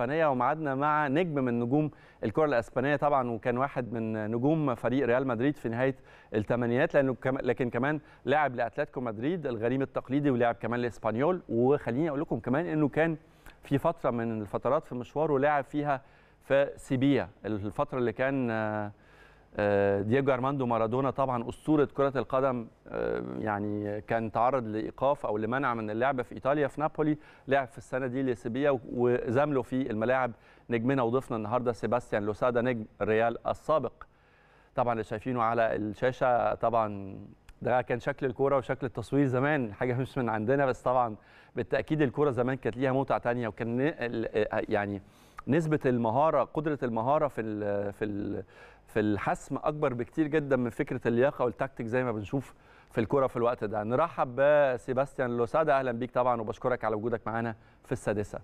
الاسبانيه ومعادنا مع نجم من نجوم الكره الاسبانيه طبعا وكان واحد من نجوم فريق ريال مدريد في نهايه الثمانينات لانه كم... لكن كمان لاعب لاتلتيكو مدريد الغريم التقليدي ولاعب كمان لاسبانيول وخليني اقول لكم كمان انه كان في فتره من الفترات في مشواره لاعب فيها في سيبيا الفتره اللي كان آه، دييجو ارماندو مارادونا طبعا اسطوره كره القدم آه، يعني كان تعرض لايقاف او لمنع من اللعب في ايطاليا في نابولي لعب في السنه دي لسيبيا وزامله في الملاعب نجمنا وضيفنا النهارده سيباستيان لوسادا نجم ريال السابق طبعا اللي شايفينه على الشاشه طبعا ده كان شكل الكوره وشكل التصوير زمان حاجه مش من عندنا بس طبعا بالتاكيد الكوره زمان كانت ليها متعه ثانيه وكان يعني نسبه المهاره قدره المهاره في في في الحسم اكبر بكتير جدا من فكره اللياقه والتكتيك زي ما بنشوف في الكره في الوقت ده نرحب بسيباستيان لوسادا اهلا بيك طبعا وبشكرك على وجودك معانا في السادسه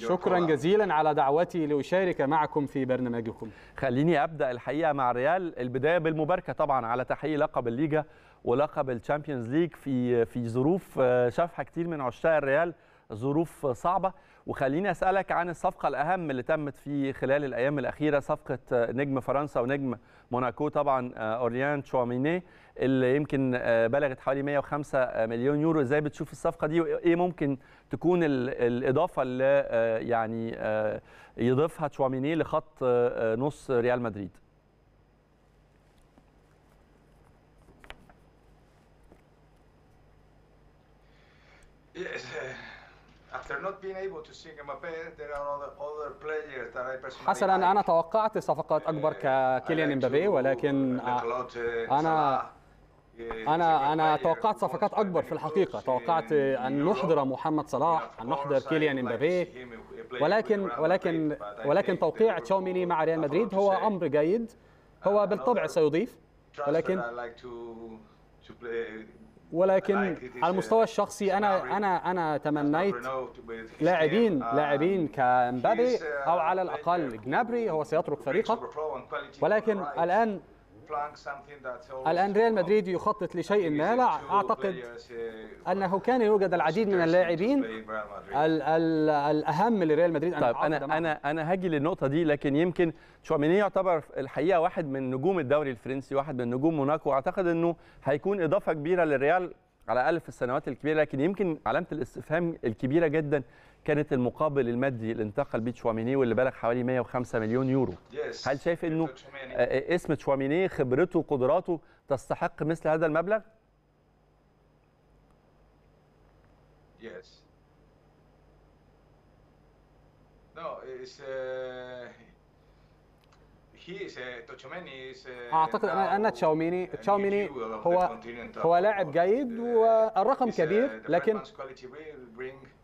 شكرا جزيلا على دعوتي لأشارك معكم في برنامجكم خليني أبدأ الحقيقة مع ريال البداية بالمباركة طبعا على تحقيق لقب الليجا ولقب الشامبيونز ليج في في ظروف آه، شافها كتير من عشاق الريال ظروف صعبه وخليني اسالك عن الصفقه الاهم اللي تمت في خلال الايام الاخيره صفقه آه، نجم فرنسا ونجم موناكو طبعا آه، اوريان تشواميني اللي يمكن بلغت حوالي 105 مليون يورو ازاي بتشوف الصفقه دي وايه ممكن تكون الاضافه اللي يعني يضيفها تشواميني لخط نص ريال مدريد Yes. After not being able to see Mbappé, there are other, other players that I personally حسنا أنا توقعت صفقات أكبر uh, ككيليان مبابي ولكن أنا أنا أنا توقعت صفقات أكبر في الحقيقة، توقعت أن نحضر محمد صلاح، أن نحضر كيليان امبابي ولكن ولكن ولكن توقيع تشاوميني مع ريال مدريد هو أمر جيد، هو بالطبع سيضيف ولكن ولكن على uh, المستوى الشخصي انا انا انا تمنيت لاعبين uh, لاعبين uh, كامبابي او على الاقل جنابري هو سيترك فريقه ولكن الان الآن ريال مدريد يخطط لشيء ما لا أعتقد أنه كان يوجد العديد من اللاعبين الـ الـ الأهم لريال مدريد طيب أنا أنا أنا هاجي للنقطة دي لكن يمكن شواميني يعتبر الحقيقة واحد من نجوم الدوري الفرنسي واحد من نجوم موناكو أعتقد أنه هيكون إضافة كبيرة للريال على الاقل في السنوات الكبيره لكن يمكن علامه الاستفهام الكبيره جدا كانت المقابل المادي اللي انتقل بيه تشواميني واللي بلغ حوالي 105 مليون يورو هل شايف انه آه، آه، اسم تشواميني خبرته وقدراته تستحق مثل هذا المبلغ yes. no, it's, uh... He's, uh, اعتقد ان تشاوميني تشاوميني هو هو لاعب جيد والرقم كبير لكن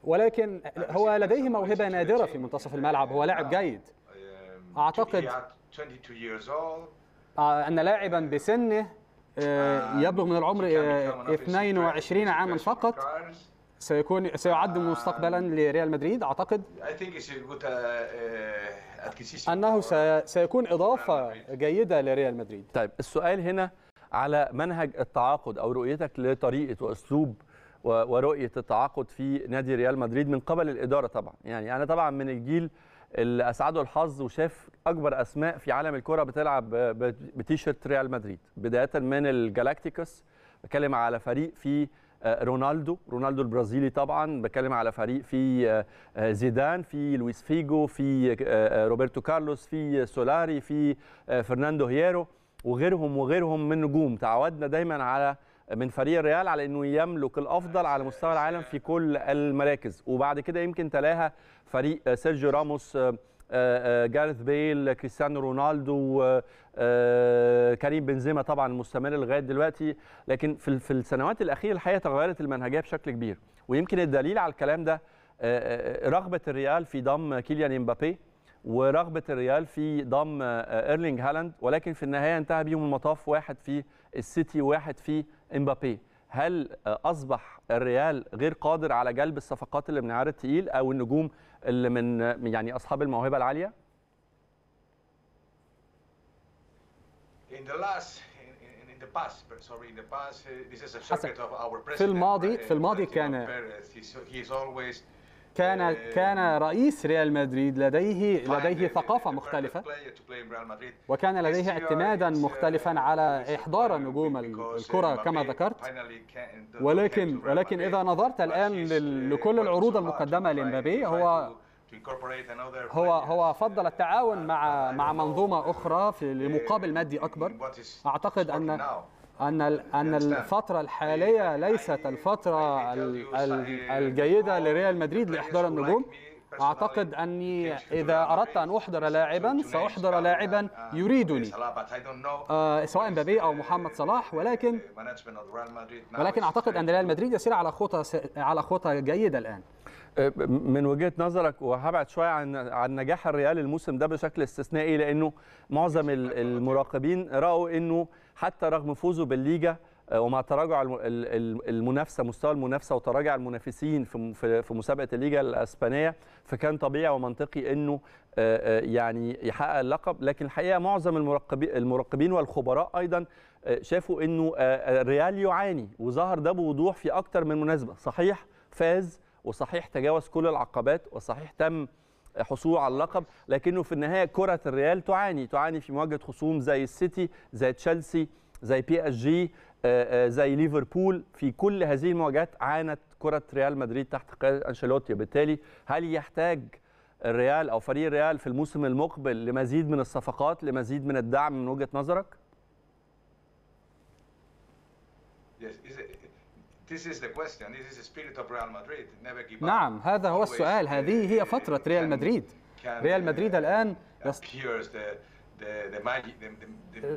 ولكن هو لديه موهبه نادره في منتصف الملعب هو لاعب آه، جيد آه، اعتقد آه، ان لاعبا بسنه يبلغ من العمر 22 عاما فقط سيكون سيعد مستقبلا لريال مدريد اعتقد uh, انه سيكون اضافه جيده لريال مدريد طيب السؤال هنا على منهج التعاقد او رؤيتك لطريقه واسلوب ورؤيه التعاقد في نادي ريال مدريد من قبل الاداره طبعا يعني انا طبعا من الجيل اللي اسعده الحظ وشاف اكبر اسماء في عالم الكره بتلعب بتيشيرت ريال مدريد بدايه من الجالاكتيكوس بتكلم على فريق فيه آه، رونالدو رونالدو البرازيلي طبعا بتكلم على فريق في آه، آه، زيدان في لويس فيجو في روبرتو كارلوس في سولاري في فرناندو هيرو وغيرهم وغيرهم من نجوم تعودنا دايما على من فريق الريال على انه يملك الافضل على مستوى العالم في كل المراكز وبعد كده يمكن تلاها فريق سيرجيو راموس آه، آه، جارث بيل كريستيانو رونالدو آه، كريم بنزيما طبعا مستمر لغايه دلوقتي لكن في في السنوات الاخيره الحقيقه تغيرت المنهجيه بشكل كبير ويمكن الدليل على الكلام ده رغبه الريال في ضم كيليان امبابي ورغبه الريال في ضم ايرلينج هالاند ولكن في النهايه انتهى بيهم المطاف واحد في السيتي وواحد في امبابي هل آه، اصبح الريال غير قادر على جلب الصفقات اللي من عيار التقيل او النجوم اللي من يعني اصحاب الموهبه العاليه؟ في الماضي في الماضي كان كان كان رئيس ريال مدريد لديه لديه ثقافه مختلفه وكان لديه اعتمادا مختلفا على احضار نجوم الكره كما ذكرت ولكن ولكن اذا نظرت الان لكل العروض المقدمه لمبابي هو هو هو فضل التعاون مع مع منظومه اخرى في لمقابل مادي اكبر اعتقد ان ان ان الفتره الحاليه إيه. ليست الفتره الجيده لريال مدريد لاحضار النجوم اعتقد اني اذا اردت ان احضر لاعبا ساحضر uh, لاعبا uh, يريدني uh, سواء مبابي او محمد صلاح ولكن ولكن اعتقد ان ريال مدريد يسير على خطى على خطى جيده الان من وجهه نظرك وهبعد شويه عن عن نجاح الريال الموسم ده بشكل استثنائي لانه معظم المراقبين راوا انه حتى رغم فوزه بالليجا آه، ومع تراجع المنافسه مستوى المنافسه وتراجع المنافسين في في مسابقه الليجا الاسبانيه فكان طبيعي ومنطقي انه آه، آه، يعني يحقق اللقب لكن الحقيقه معظم المراقبين والخبراء ايضا شافوا انه الريال يعاني وظهر ده بوضوح في اكثر من مناسبه صحيح فاز وصحيح تجاوز كل العقبات وصحيح تم حصول على اللقب لكنه في النهايه كره الريال تعاني تعاني في مواجهه خصوم زي السيتي زي تشيلسي زي بي اس جي آه، آه، زي ليفربول في كل هذه المواجهات عانت كره ريال مدريد تحت قياده انشيلوتي بالتالي هل يحتاج الريال او فريق الريال في الموسم المقبل لمزيد من الصفقات لمزيد من الدعم من وجهه نظرك؟ This is the question. This is the spirit of Real Madrid. Never give up. نعم هذا هو السؤال uh, هذه هي فترة ريال مدريد ريال مدريد uh, الآن يست...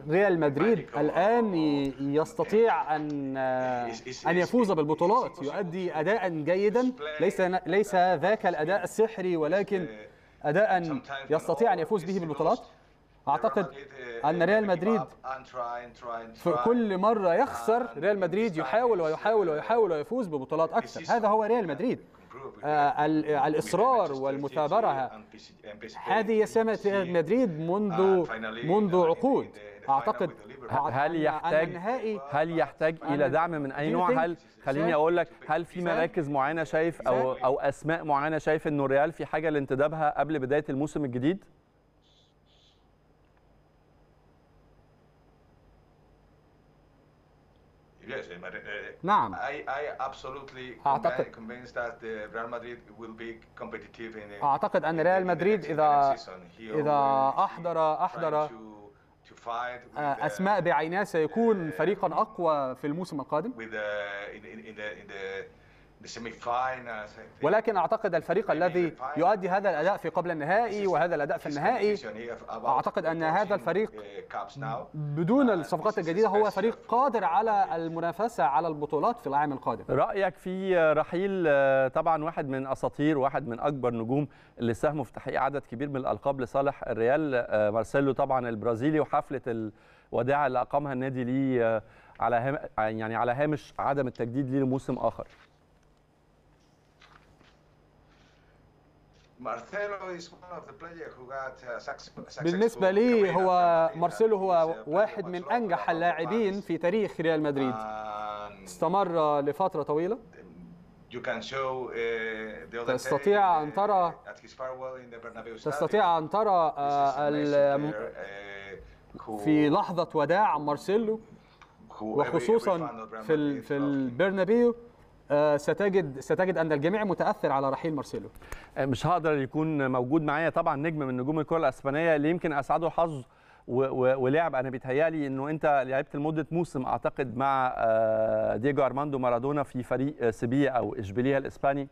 ريال مدريد الآن يستطيع أن آه، أن يفوز بالبطولات يؤدي أداء جيدا ليس ليس ذاك الأداء السحري ولكن أداء يستطيع أن يفوز به بالبطولات اعتقد ان ريال مدريد في كل مره آه، يخسر ريال مدريد يحاول ويحاول ويحاول ويفوز ببطولات اكثر هذا هو ريال مدريد آه الاصرار والمثابره هذه هي سمه ريال آه، مدريد منذ منذ عقود اعتقد هل يحتاج هل يحتاج الى دعم من اي نوع هل خليني اقول لك هل في مراكز معينه شايف او او اسماء معينه شايف انه ريال في حاجه لانتدابها قبل بدايه الموسم الجديد نعم. أعتقد eh, eh, eh, that will be competitive in أعتقد أن ريال مدريد إذا إذا أحضر أحضر آه، أسماء بعينها سيكون فريقا أقوى في الموسم القادم. ولكن اعتقد الفريق الذي يؤدي هذا الاداء في قبل النهائي وهذا الاداء في النهائي اعتقد ان هذا الفريق uh, بدون uh, الصفقات الجديده هو فريق قادر على المنافسه على البطولات في العام القادم. رايك في رحيل آه، طبعا واحد من اساطير واحد من اكبر نجوم اللي ساهموا في تحقيق عدد كبير من الالقاب لصالح الريال آه، مارسيلو طبعا البرازيلي وحفله الوداع اللي اقامها النادي ليه آه، على يعني على هامش عدم التجديد ليه لموسم اخر. Uh, بالنسبة لي هو uh, مارسيلو هو واحد من أنجح اللاعبين في تاريخ ريال مدريد استمر لفترة طويلة تستطيع أن ترى تستطيع أن ترى في لحظة وداع مارسيلو وخصوصا في في البرنابيو آه، ستجد ستجد ان الجميع متاثر على رحيل مارسيلو آه، مش هقدر يكون موجود معايا طبعا نجم من نجوم الكره الاسبانيه اللي يمكن اسعده حظ ولعب انا بيتهيالي انه انت لعبت لمده موسم اعتقد مع آه، دييجو ارماندو مارادونا في فريق سيبيا او اشبيليه الاسباني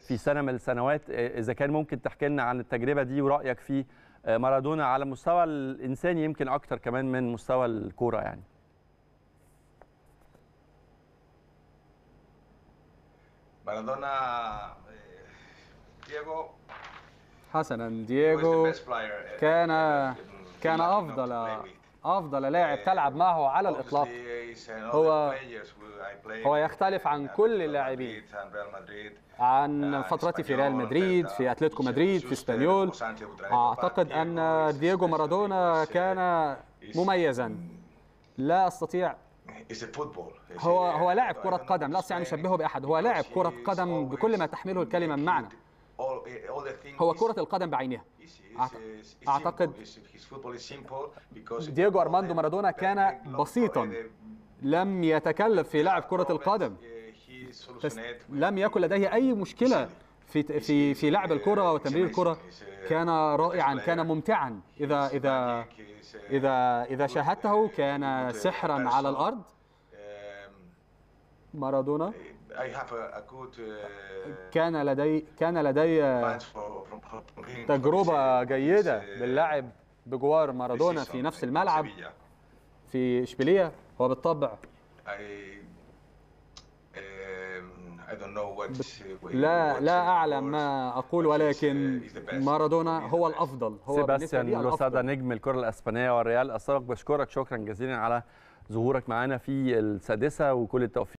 في سنه من السنوات اذا كان ممكن تحكي لنا عن التجربه دي ورايك في مارادونا على مستوى الانساني يمكن اكتر كمان من مستوى الكوره يعني Maradona eh, Diego. حسنا دييغو كان كان افضل افضل لاعب eh, تلعب معه على الاطلاق هو هو يختلف عن كل اللاعبين عن آه، فترتي في ريال uh, مدريد في اتلتيكو مدريد في اسبانيول اعتقد ان دييغو مارادونا كان مميزا لا استطيع هو هو لاعب كرة قدم لا أستطيع أن أشبهه بأحد هو لاعب كرة قدم بكل ما تحمله الكلمة من معنى eh, هو كرة القدم بعينها أعتقد دييغو أرماندو مارادونا كان بسيطا لم يتكلف في لعب كرة القدم eh, لم يكن لديه أي مشكلة في في في لعب الكره وتمرير الكره كان رائعا كان ممتعا اذا اذا اذا اذا شاهدته كان سحرا على الارض مارادونا كان لدي كان لدي تجربه جيده باللعب بجوار مارادونا في نفس الملعب في اشبيليه وبالطبع لا لا اعلم ما اقول ولكن مارادونا هو الافضل هو سيباستيان لوسادا نجم الكره الاسبانيه والريال السابق بشكرك شكرا جزيلا على ظهورك معنا في السادسه وكل التوفيق